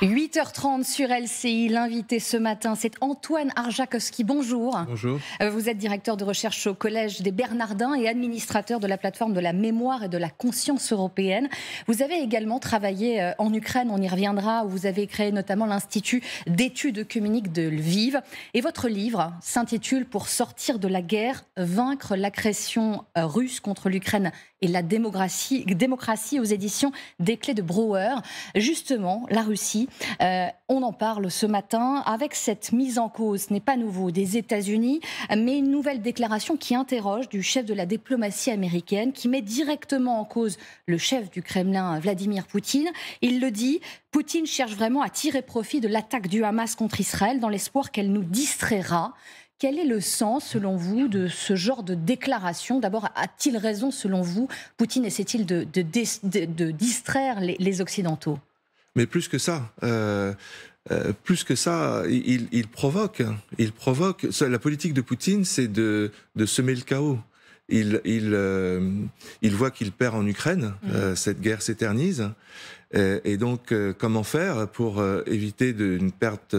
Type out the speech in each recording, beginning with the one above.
8h30 sur LCI, l'invité ce matin, c'est Antoine Arjakowski. Bonjour. Bonjour. Euh, vous êtes directeur de recherche au Collège des Bernardins et administrateur de la plateforme de la mémoire et de la conscience européenne. Vous avez également travaillé euh, en Ukraine, on y reviendra, vous avez créé notamment l'Institut d'études communiques de Lviv. Et votre livre s'intitule Pour sortir de la guerre, vaincre l'agression euh, russe contre l'Ukraine et la démocratie, démocratie aux éditions des Clés de Brouwer. Justement, la Russie euh, on en parle ce matin avec cette mise en cause, ce n'est pas nouveau, des États-Unis, mais une nouvelle déclaration qui interroge du chef de la diplomatie américaine, qui met directement en cause le chef du Kremlin, Vladimir Poutine. Il le dit, Poutine cherche vraiment à tirer profit de l'attaque du Hamas contre Israël dans l'espoir qu'elle nous distraira. Quel est le sens, selon vous, de ce genre de déclaration D'abord, a-t-il raison, selon vous Poutine essaie-t-il de, distraire les Occidentaux mais plus que ça. Euh, euh, plus que ça, il, provoque. Il provoque. La politique de Poutine, c'est de, semer le chaos. Il, euh, il, voit qu'il perd en Ukraine. Mmh. cette guerre s'éternise. Et, donc, comment faire pour éviter une perte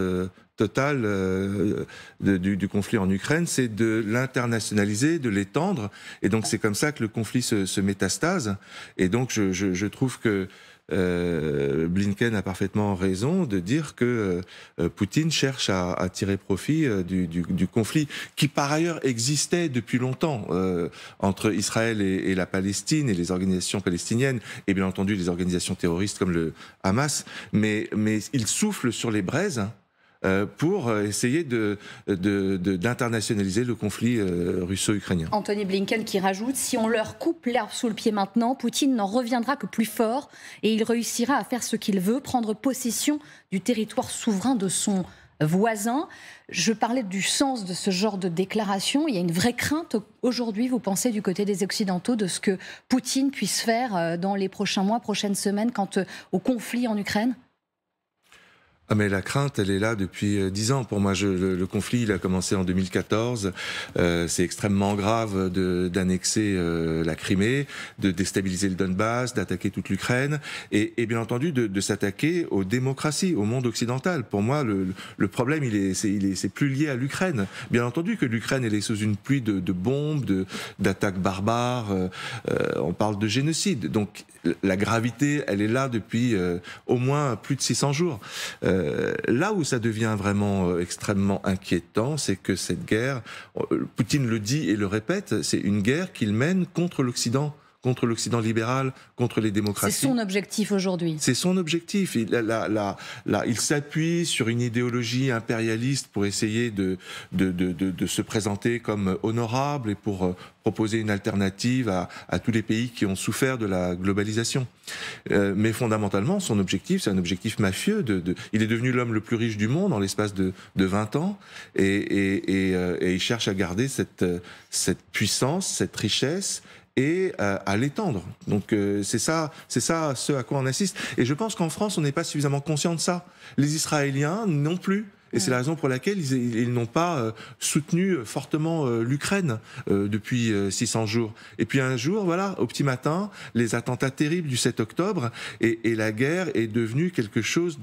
totale du, conflit en Ukraine, c'est de l'internationaliser, de l'étendre. Et donc c'est comme ça que le conflit se, métastase. Et donc je, je trouve que euh, Blinken a parfaitement raison de dire que euh, Poutine cherche à, tirer profit euh, du, conflit qui par ailleurs existait depuis longtemps entre Israël et, la Palestine et les organisations palestiniennes et bien entendu les organisations terroristes comme le Hamas, mais, mais il souffle sur les braises. Hein, euh, pour euh, essayer d'internationaliser le conflit euh, russo-ukrainien. Anthony Blinken qui rajoute si on leur coupe l'herbe sous le pied maintenant, Poutine n'en reviendra que plus fort et il réussira à faire ce qu'il veut, prendre possession du territoire souverain de son voisin. Je parlais du sens de ce genre de déclaration. Il y a une vraie crainte aujourd'hui, vous pensez, du côté des Occidentaux, de ce que Poutine puisse faire dans les prochains mois, prochaines semaines, quant au conflit en Ukraine ah, mais la crainte, elle est là depuis euh, dix ans. Pour moi, je, le, conflit, il a commencé en 2014. Euh, c'est extrêmement grave d'annexer euh, la Crimée, de déstabiliser le Donbass, d'attaquer toute l'Ukraine, et, bien entendu de, de s'attaquer aux démocraties, au monde occidental. Pour moi, le, le problème, il est, c'est, il est, c'est plus lié à l'Ukraine. Bien entendu que l'Ukraine, elle est sous une pluie de, de bombes, de, d'attaques barbares. Euh, euh on parle de génocide. Donc la gravité, elle est là depuis au moins plus de 600 jours. Euh, là où ça devient vraiment euh, extrêmement inquiétant, c'est que cette guerre, euh, Poutine le dit et le répète, c'est une guerre qu'il mène contre l'Occident contre l'Occident libéral, contre les démocraties. C'est son objectif aujourd'hui. C'est son objectif. Il, il s'appuie sur une idéologie impérialiste pour essayer de, de, se présenter comme honorable et pour euh, proposer une alternative à, tous les pays qui ont souffert de la globalisation. Euh, mais fondamentalement, son objectif, c'est un objectif mafieux. De, il est devenu l'homme le plus riche du monde en l'espace de, 20 ans euh, et, il cherche à garder cette, cette puissance, cette richesse et euh, à l'étendre. Donc euh, c'est ça, c'est ça ce à quoi on assiste. Et je pense qu'en France, on n'est pas suffisamment conscient de ça. Les Israéliens non plus et c'est la raison pour laquelle ils, n'ont pas euh, soutenu euh, fortement euh, l'Ukraine depuis 600 jours. Et puis un jour, voilà, au petit matin, les attentats terribles du 7 octobre et, la guerre est devenue quelque chose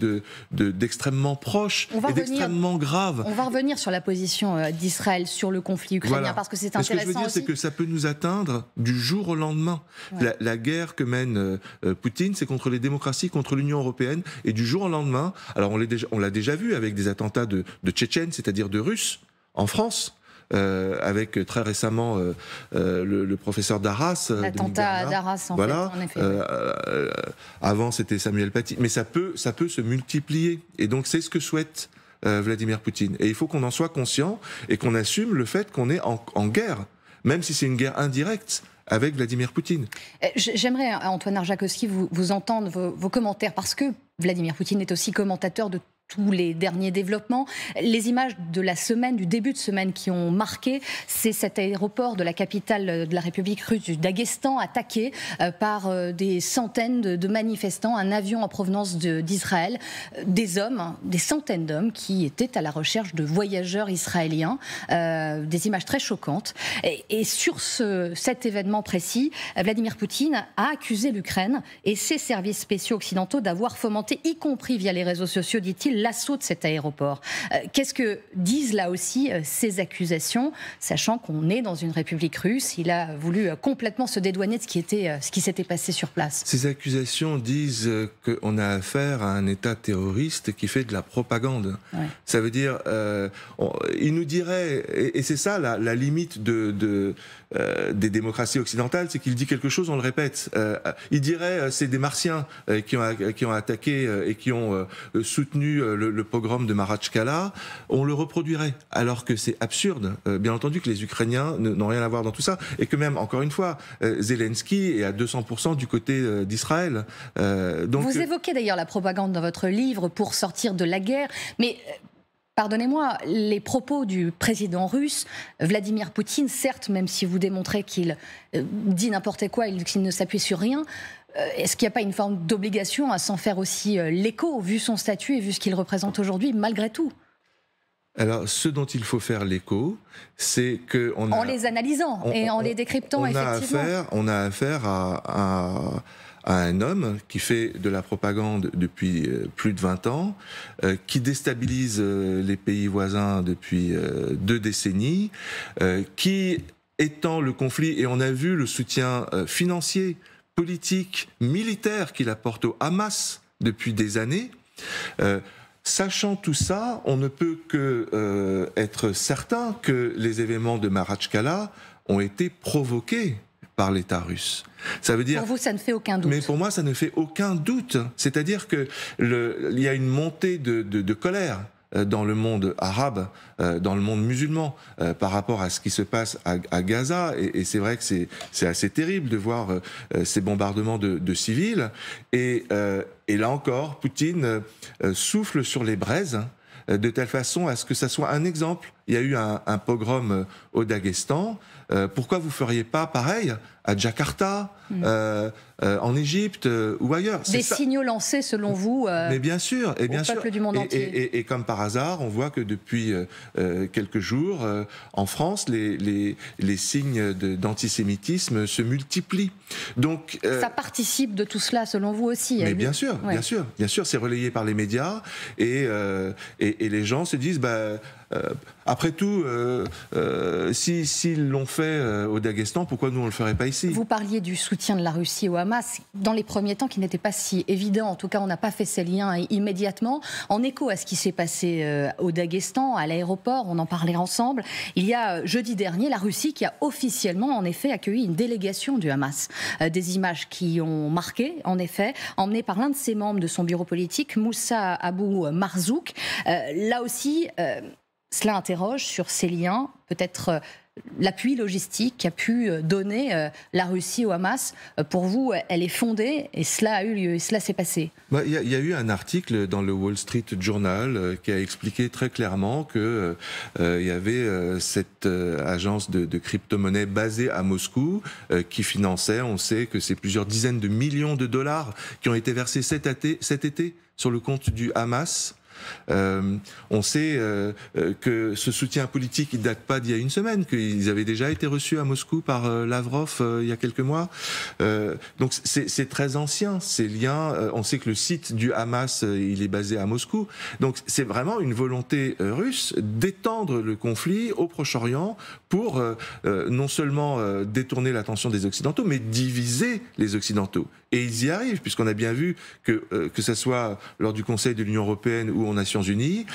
d'extrêmement proche et d'extrêmement grave. On va revenir sur la position d'Israël sur le conflit ukrainien parce que c'est intéressant. Ce que je veux dire, c'est que ça peut nous atteindre du jour au lendemain. La, guerre que mène Poutine, c'est contre les démocraties, contre l'Union européenne, et du jour au lendemain. Alors on l'a déjà, déjà vu avec des attentats de, Tchétchène, c'est-à-dire de Russes, en France. Euh, avec très récemment euh, euh, le, professeur Darras. L'attentat d'Arras, voilà. avant, c'était Samuel Paty. Mais ça peut, ça peut se multiplier. Et donc, c'est ce que souhaite Vladimir Poutine. Et il faut qu'on en soit conscient et qu'on assume le fait qu'on est en, guerre, même si c'est une guerre indirecte avec Vladimir Poutine. J'aimerais, Antoine Arjakowski, vous, vous entendre vos commentaires, parce que Vladimir Poutine est aussi commentateur de tous les derniers développements. Les images de la semaine, du début de semaine qui ont marqué, c'est cet aéroport de la capitale de la République russe du attaqué euh, par euh, des centaines de manifestants, un avion en provenance d'Israël, euh, des hommes, hein, des centaines d'hommes qui étaient à la recherche de voyageurs israéliens, des images très choquantes. Et, sur cet événement précis, Vladimir Poutine a accusé l'Ukraine et ses services spéciaux occidentaux d'avoir fomenté, y compris via les réseaux sociaux, dit-il, l'assaut de cet aéroport. Euh, qu'est-ce que disent là aussi euh, ces accusations, sachant qu'on est dans une République russe Il a voulu euh, complètement se dédouaner de ce qui, était, ce qui s'était passé sur place. Ces accusations disent qu'on a affaire à un État terroriste qui fait de la propagande. Ça veut dire, il nous dirait, et, c'est ça la, la limite de, de euh, des démocraties occidentales, c'est qu'il dit quelque chose, on le répète. Euh, il dirait euh, c'est des Martiens qui, ont, qui ont attaqué et qui ont soutenu le, pogrom de Marachkala, on le reproduirait. Alors que c'est absurde, bien entendu, que les Ukrainiens n'ont rien à voir dans tout ça, et que même, encore une fois, Zelensky est à 200% du côté d'Israël. Vous évoquez d'ailleurs la propagande dans votre livre pour sortir de la guerre, mais pardonnez-moi, les propos du président russe, Vladimir Poutine, certes, même si vous démontrez qu'il euh, dit n'importe quoi, qu'il ne s'appuie sur rien, euh, est-ce qu'il n'y a pas une forme d'obligation à s'en faire aussi euh, l'écho, vu son statut et vu ce qu'il représente aujourd'hui, malgré tout alors, ce dont il faut faire l'écho, c'est que on en les analysant et en les décryptant, on effectivement. A affaire, on a affaire à à un homme qui fait de la propagande depuis euh, plus de 20 ans, euh, qui déstabilise euh, les pays voisins depuis deux décennies, qui étend le conflit, et on a vu le soutien financier, politique, militaire qu'il apporte au Hamas depuis des années. Sachant tout ça, on ne peut que être certain que les événements de Marachkala ont été provoqués par l'État russe. Ça veut dire. Pour vous, ça ne fait aucun doute. Mais pour moi, ça ne fait aucun doute. C'est-à-dire que il y a une montée de, colère euh, dans le monde arabe, euh, dans le monde musulman, euh, par rapport à ce qui se passe à, Gaza. Et, c'est vrai que c'est assez terrible de voir ces bombardements de, civils. Et, et, là encore, Poutine souffle sur les braises hein, de telle façon à ce que ça soit un exemple il y a eu un, pogrom euh, au Daghestan. Euh, pourquoi vous feriez pas pareil à Jakarta, hmm. euh, en Égypte ou ailleurs Des signaux lancés, selon vous, mais bien sûr, et bien au sûr. peuple du monde entier. Et, comme par hasard, on voit que depuis quelques jours, en France, les, les, signes d'antisémitisme se multiplient. Donc, ça participe de tout cela, selon vous aussi. Mais bien sûr, bien sûr, bien sûr, c'est relayé par les médias et, et, les gens se disent. Bah, euh, après tout, euh, euh, si s'ils l'ont fait au Daghestan, pourquoi nous on le ferait pas ici Vous parliez du soutien de la Russie au Hamas dans les premiers temps, qui n'était pas si évident. En tout cas, on n'a pas fait ces liens immédiatement. En écho à ce qui s'est passé au Daghestan, à l'aéroport, on en parlait ensemble. Il y a jeudi dernier la Russie qui a officiellement, en effet, accueilli une délégation du Hamas. des images qui ont marqué, en effet, emmenées par l'un de ses membres de son bureau politique, Moussa Abou Marzouk. là aussi, cela interroge sur ces liens, peut-être euh, l'appui logistique qu'a pu euh, donner euh, la Russie au Hamas, pour vous, elle est fondée et cela a eu lieu et cela s'est passé bah, Il y, a eu un article dans le Wall Street Journal qui a expliqué très clairement qu'il y avait cette agence de, crypto-monnaie basée à Moscou qui finançait, on sait que c'est plusieurs dizaines de millions de dollars qui ont été versés cet été sur le compte du Hamas euh, on sait euh, euh, que ce soutien politique, ne date pas d'il y a une semaine, qu'ils avaient déjà été reçus à Moscou par Lavrov il y a quelques mois. donc c'est très ancien, ces liens. on sait que le site du Hamas, il est basé à Moscou. Donc c'est vraiment une volonté russe d'étendre le conflit au Proche-Orient pour non seulement détourner l'attention des Occidentaux, mais diviser les Occidentaux. Et ils y arrivent, puisqu'on a bien vu que, euh, que ce soit lors du Conseil de l'Union européenne ou aux Nations unies,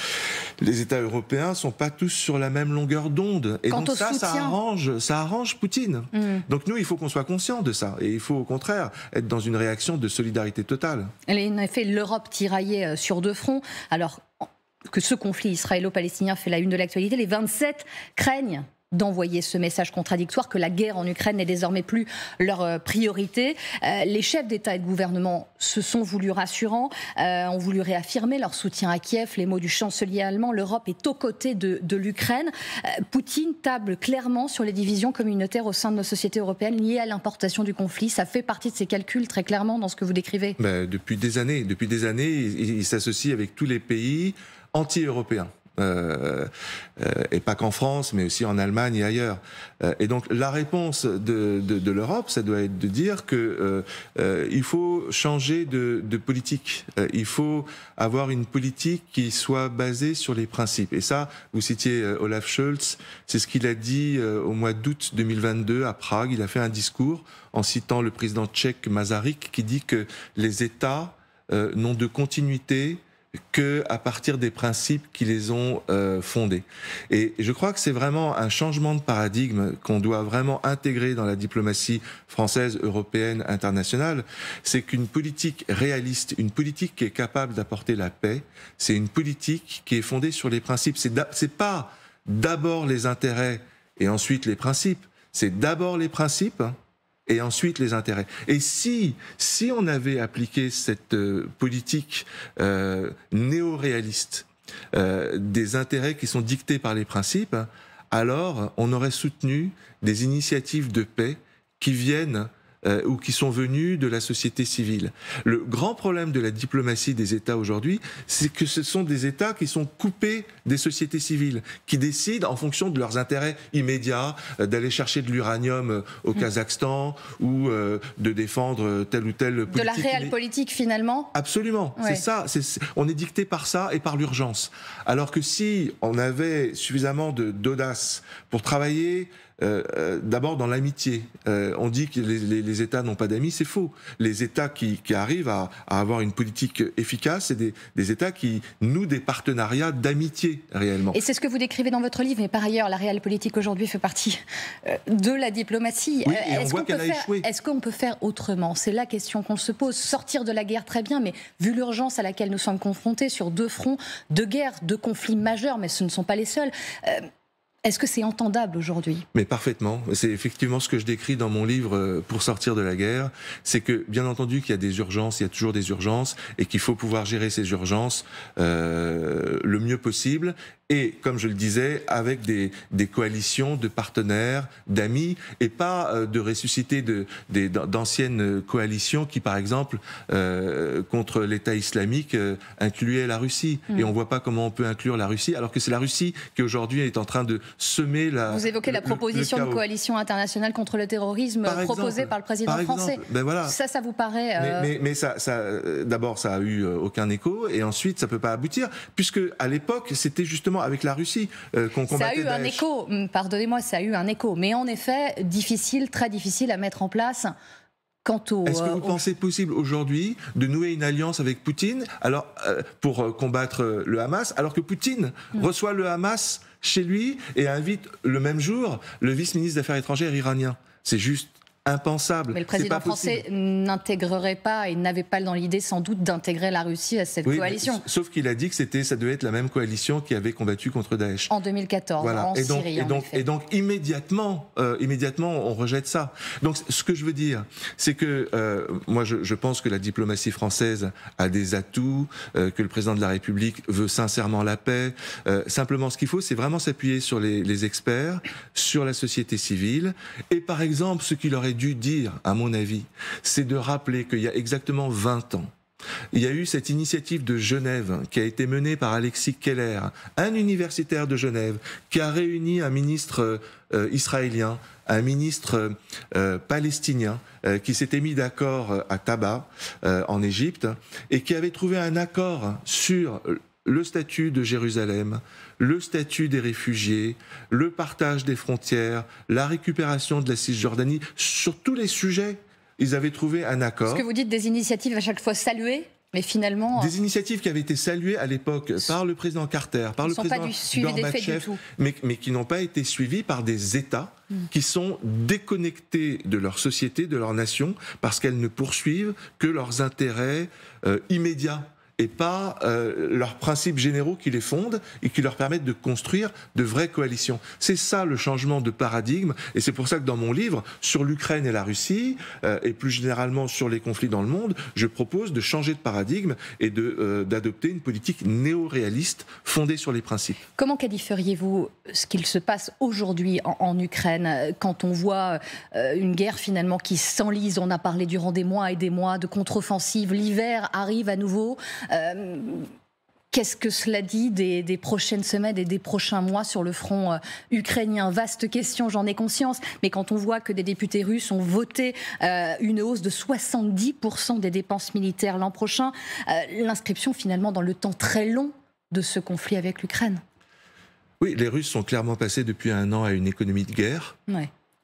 les États européens sont pas tous sur la même longueur d'onde. Et donc ça, ça arrange, ça arrange Poutine. Mm. Donc nous, il faut qu'on soit conscient de ça. Et il faut au contraire être dans une réaction de solidarité totale. en effet l'Europe tiraillée euh, sur deux fronts. Alors que ce conflit israélo-palestinien fait la une de l'actualité, les 27 craignent d'envoyer ce message contradictoire que la guerre en Ukraine n'est désormais plus leur euh, priorité. Euh, les chefs d'État et de gouvernement se sont voulus rassurants, euh, ont voulu réaffirmer leur soutien à Kiev, les mots du chancelier allemand, l'Europe est aux côtés de, l'Ukraine. Poutine table clairement sur les divisions communautaires au sein de nos sociétés européennes liées à l'importation du conflit. Ça fait partie de ses calculs très clairement dans ce que vous décrivez. Ben, depuis des années, depuis des années, il s'associe avec tous les pays anti-européens. Euh, euh, et pas qu'en France, mais aussi en Allemagne et ailleurs. Euh, et donc la réponse de, l'Europe, ça doit être de dire que il faut changer de, de politique. il faut avoir une politique qui soit basée sur les principes. Et ça, vous citiez Olaf Scholz, c'est ce qu'il a dit au mois d'août 2022 à Prague. Il a fait un discours en citant le président tchèque Mazaric qui dit que les États n'ont de continuité que à partir des principes qui les ont euh, fondés. Et je crois que c'est vraiment un changement de paradigme qu'on doit vraiment intégrer dans la diplomatie française, européenne, internationale. C'est qu'une politique réaliste, une politique qui est capable d'apporter la paix, c'est une politique qui est fondée sur les principes. C'est pas d'abord les intérêts et ensuite les principes. C'est d'abord les principes et ensuite les intérêts. Et si, si on avait appliqué cette euh, politique euh, néo-réaliste euh, des intérêts qui sont dictés par les principes, alors on aurait soutenu des initiatives de paix qui viennent euh, ou qui sont venus de la société civile. Le grand problème de la diplomatie des États aujourd'hui, c'est que ce sont des États qui sont coupés des sociétés civiles, qui décident en fonction de leurs intérêts immédiats euh, d'aller chercher de l'uranium euh, au mm. Kazakhstan ou de défendre telle ou telle politique. De la réelle politique finalement Absolument. C'est ça. on est dicté par ça et par l'urgence. Alors que si on avait suffisamment d'audace pour travailler euh, euh, d'abord dans l'amitié. Euh, on dit que les, États n'ont pas d'amis, c'est faux. Les États qui, arrivent à, avoir une politique efficace, c'est des, États qui nouent des partenariats d'amitié réellement. Et c'est ce que vous décrivez dans votre livre, mais par ailleurs, la réelle politique aujourd'hui fait partie de la diplomatie. Oui, on voit qu'elle a Est-ce qu'on peut faire autrement C'est la question qu'on se pose. Sortir de la guerre, très bien, mais vu l'urgence à laquelle nous sommes confrontés sur deux fronts, de guerre, de conflits majeurs, mais ce ne sont pas les seuls. Est-ce que c'est entendable aujourd'hui Mais parfaitement. C'est effectivement ce que je décris dans mon livre euh, Pour sortir de la guerre. C'est que, bien entendu, qu'il y a des urgences, il y a toujours des urgences, et qu'il faut pouvoir gérer ces urgences euh, le mieux possible et, comme je le disais, avec des, coalitions de partenaires, d'amis, et pas euh, de ressusciter d'anciennes coalitions qui, par exemple, euh, contre l'État islamique, euh, incluaient la Russie. Hmm. Et on ne voit pas comment on peut inclure la Russie, alors que c'est la Russie qui, aujourd'hui, est en train de semer la... Vous évoquez la proposition de coalition internationale contre le terrorisme proposée par le président français. Ben ça, ça vous paraît... Mais, ça, ça d'abord, ça a eu aucun écho, et ensuite, ça ne peut pas aboutir, puisque, à l'époque, c'était justement avec la Russie euh, qu'on combattait. Ça a eu un écho, hum, pardonnez-moi, ça a eu un écho, mais en effet, difficile, très difficile à mettre en place. Quant au Est-ce que euh, vous pensez possible aujourd'hui de nouer une alliance avec Poutine alors, euh, pour combattre le Hamas, alors que Poutine hum. reçoit le Hamas chez lui et invite le même jour le vice-ministre d'affaires étrangères iranien C'est juste impensable. Mais le président français n'intégrerait pas et n'avait pas dans l'idée sans doute d'intégrer la Russie à cette coalition. Sauf qu'il a dit que c'était, ça devait être la même coalition qui avait combattu contre Daesh. En 2014, en et donc, Syrie. Et donc, et donc immédiatement, euh, immédiatement, on rejette ça. Donc ce que je veux dire, c'est que euh, moi je, pense que la diplomatie française a des atouts, euh, que le président de la République veut sincèrement la paix. simplement, ce qu'il faut, c'est vraiment s'appuyer sur les, les experts, sur la société civile, et par exemple, ce qu'il aurait dû dire, à mon avis, c'est de rappeler qu'il y a exactement 20 ans, il y a eu cette initiative de Genève qui a été menée par Alexis Keller, un universitaire de Genève, qui a réuni un ministre euh, israélien, un ministre euh, palestinien, euh, qui s'était mis d'accord à Tabas en Égypte, et qui avait trouvé un accord sur le statut de Jérusalem, le statut des réfugiés, le partage des frontières, la récupération de la Cisjordanie, sur tous les sujets, ils avaient trouvé un accord. Ce que vous dites des initiatives à chaque fois saluées mais finalement, des initiatives qui avaient été saluées à l'époque par le président Carter, par le président Gorbatchev, mais, qui n'ont pas été suivies par des États hmm. qui sont déconnectés de leur société, de leur nation, parce qu'elles ne poursuivent que leurs intérêts euh, immédiats et pas euh, leurs principes généraux qui les fondent et qui leur permettent de construire de vraies coalitions. C'est ça le changement de paradigme et c'est pour ça que dans mon livre sur l'Ukraine et la Russie euh, et plus généralement sur les conflits dans le monde, je propose de changer de paradigme et euh, d'adopter une politique néo-réaliste fondée sur les principes. Comment qualifieriez-vous ce qu'il se passe aujourd'hui en, en, Ukraine quand on voit une guerre finalement qui s'enlise On a parlé durant des mois et des mois de contre-offensive. L'hiver arrive à nouveau. Euh, qu'est-ce que cela dit des, prochaines semaines et des prochains mois sur le front euh, ukrainien Vaste question, j'en ai conscience. Mais quand on voit que des députés russes ont voté euh, une hausse de 70% des dépenses militaires l'an prochain, l'inscription finalement dans le temps très long de ce conflit avec l'Ukraine. Oui, les Russes sont clairement passés depuis un an à une économie de guerre.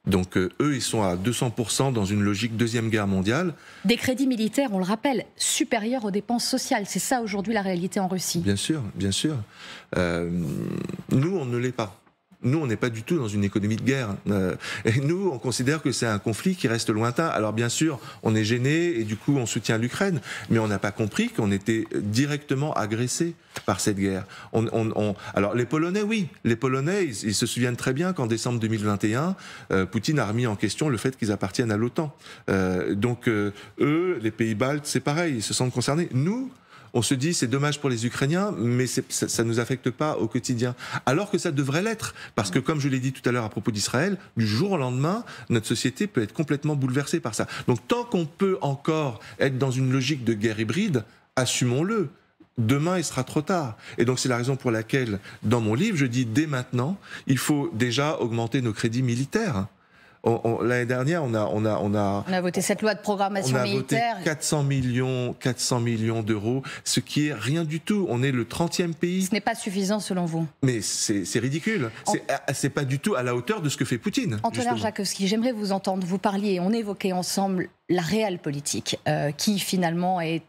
Donc euh, eux, ils sont à 200% dans une logique Deuxième Guerre mondiale. Des crédits militaires, on le rappelle, supérieurs aux dépenses sociales. C'est ça aujourd'hui la réalité en Russie. Bien sûr, bien sûr. Euh, nous, on ne l'est pas. Nous, on n'est pas du tout dans une économie de guerre. Euh, et nous, on considère que c'est un conflit qui reste lointain. Alors bien sûr, on est gêné et du coup, on soutient l'Ukraine, mais on n'a pas compris qu'on était directement agressé par cette guerre. Alors les Polonais, oui, les Polonais, ils, se souviennent très bien qu'en décembre 2021, euh, Poutine a remis en question le fait qu'ils appartiennent à l'OTAN. Euh, donc eux, les pays baltes, c'est pareil, ils se sentent concernés. Nous, on se dit c'est dommage pour les Ukrainiens, mais ça ne nous affecte pas au quotidien. Alors que ça devrait l'être, parce que comme je l'ai dit tout à l'heure à propos d'Israël, du jour au lendemain, notre société peut être complètement bouleversée par ça. Donc tant qu'on peut encore être dans une logique de guerre hybride, assumons-le demain il sera trop tard. Et donc c'est la raison pour laquelle dans mon livre je dis dès maintenant, il faut déjà augmenter nos crédits militaires. L'année dernière, on a, on a, on a, on a voté cette loi de programmation militaire. 400 millions, 400 millions d'euros, ce qui est rien du tout. On est le 30e pays. Ce n'est pas suffisant selon vous. Mais c'est ridicule. Ce ah, C'est pas du tout à la hauteur de ce que fait Poutine. Antonin Jakowski, j'aimerais vous entendre. Vous parliez, on évoquait ensemble la réelle politique, euh, qui finalement est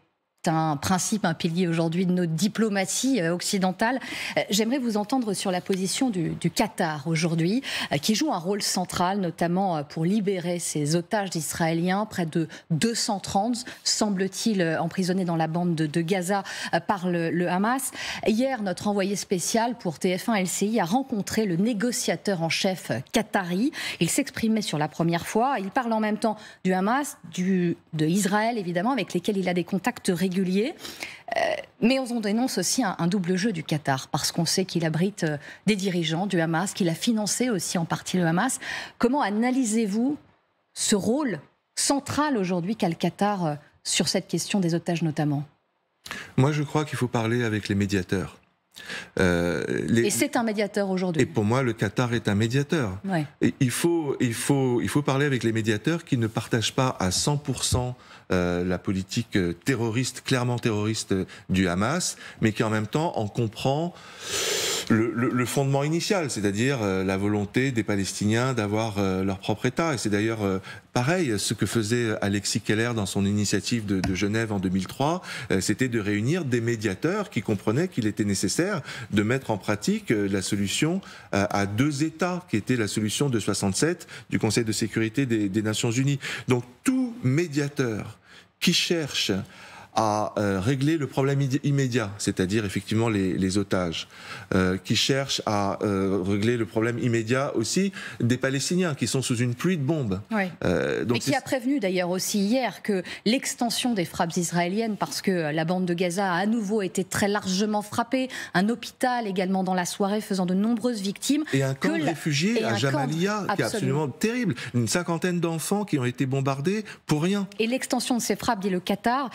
un principe, un pilier aujourd'hui de notre diplomatie euh, occidentale. Euh, j'aimerais vous entendre sur la position du, Qatar aujourd'hui, euh, qui joue un rôle central, notamment pour libérer ces otages israéliens, près de 230, semble-t-il, emprisonnés dans la bande de, Gaza par le, Hamas. Hier, notre envoyé spécial pour TF1 LCI a rencontré le négociateur en chef qatari. Il s'exprimait sur la première fois. Il parle en même temps du Hamas, du, de Israël, évidemment, avec lesquels il a des contacts réguliers régulier. Euh, mais on dénonce aussi un, un, double jeu du Qatar, parce qu'on sait qu'il abrite euh, des dirigeants du Hamas, qu'il a financé aussi en partie le Hamas. Comment analysez-vous ce rôle central aujourd'hui qu'a le Qatar euh, sur cette question des otages notamment Moi, je crois qu'il faut parler avec les médiateurs. Euh, Et c'est un médiateur aujourd'hui. Et pour moi, le Qatar est un médiateur. il, faut, il, faut, il faut parler avec les médiateurs qui ne partagent pas à 100% euh, la politique euh, terroriste, clairement terroriste du Hamas, mais qui en même temps en comprend le, fondement initial, c'est-à-dire euh, la volonté des Palestiniens d'avoir euh, leur propre État. Et c'est d'ailleurs euh, pareil ce que faisait Alexis Keller dans son initiative de, Genève en 2003, c'était de réunir des médiateurs qui comprenaient qu'il était nécessaire de mettre en pratique la solution à deux États, qui était la solution de 67 du Conseil de sécurité des Nations Unies. Donc tout médiateur qui cherche à euh, régler le problème immédiat, c'est-à-dire effectivement les, otages, euh, qui cherchent à euh, régler le problème immédiat aussi des Palestiniens qui sont sous une pluie de bombes. donc Et qui a prévenu d'ailleurs aussi hier que l'extension des frappes israéliennes, parce que la bande de Gaza a à nouveau été très largement frappée, un hôpital également dans la soirée faisant de nombreuses victimes. Et un camp de réfugiés à Jamalia, qui est absolument terrible. Une cinquantaine d'enfants qui ont été bombardés pour rien. Et l'extension de ces frappes, dit le Qatar,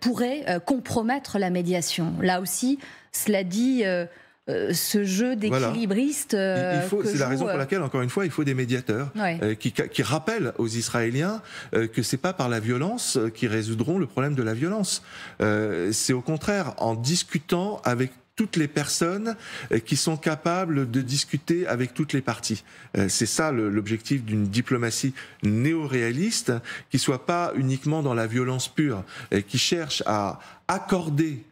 pourrait euh, compromettre la médiation. Là aussi, cela dit... Euh, euh, ce jeu d'équilibriste. c'est la raison pour laquelle, encore une fois, il faut des médiateurs qui, qui, rappellent aux Israéliens que c'est pas par la violence qu'ils résoudront le problème de la violence. c'est au contraire en discutant avec toutes les personnes euh, qui sont capables de discuter avec toutes les parties. Euh, c'est ça l'objectif d'une diplomatie néo-réaliste qui soit pas uniquement dans la violence pure, euh, qui cherche à accorder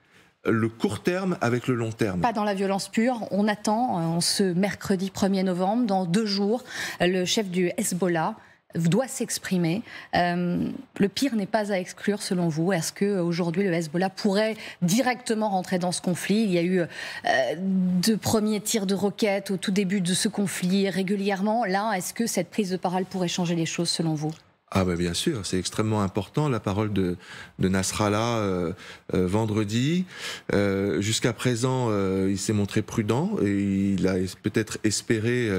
le court terme avec le long terme. Pas dans la violence pure. On attend en ce mercredi 1er novembre, dans deux jours, le chef du Hezbollah, doit s'exprimer. Euh, le pire n'est pas à exclure, selon vous. Est-ce que aujourd'hui le Hezbollah pourrait directement rentrer dans ce conflit Il y a eu deux de premiers tirs de roquettes au tout début de ce conflit régulièrement. Là, est-ce que cette prise de parole pourrait changer les choses, selon vous ah bah bien sûr, c'est extrêmement important. La parole de, de Nasrallah euh, euh, vendredi. Euh, jusqu'à présent, il s'est montré prudent et il a peut-être espéré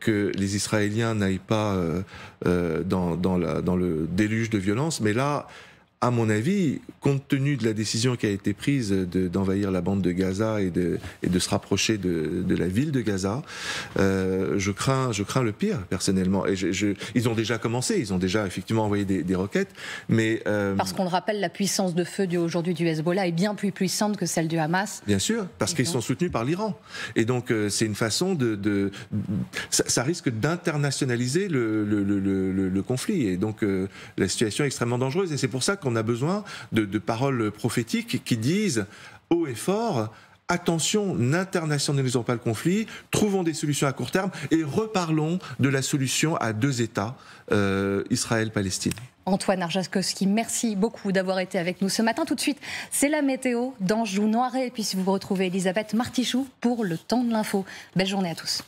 que les Israéliens n'aillent pas dans, la, dans le déluge de violence. Mais là, à mon avis, compte tenu de la décision qui a été prise d'envahir la bande de Gaza et de, et de se rapprocher de, la ville de Gaza, euh, je, crains, je crains le pire, personnellement. Et ils ont déjà commencé, ils ont déjà effectivement envoyé des, roquettes, mais... Euh, parce qu'on le rappelle, la puissance de feu aujourd'hui du Hezbollah est bien plus puissante que celle du Hamas. Bien sûr, parce qu'ils sont soutenus par l'Iran. Et donc, euh, c'est une façon de... ça, risque d'internationaliser le, le, conflit. Et donc, la situation est extrêmement dangereuse. Et c'est pour ça qu'on on a besoin de, paroles prophétiques qui disent haut et fort, attention, n'internationalisons pas le conflit, trouvons des solutions à court terme et reparlons de la solution à deux États, euh, Israël-Palestine. Antoine Arjaskowski, merci beaucoup d'avoir été avec nous ce matin. Tout de suite, c'est la météo d'Anjou Noiret. Et puis, si vous retrouvez Elisabeth Martichoux pour le temps de l'info. Belle journée à tous.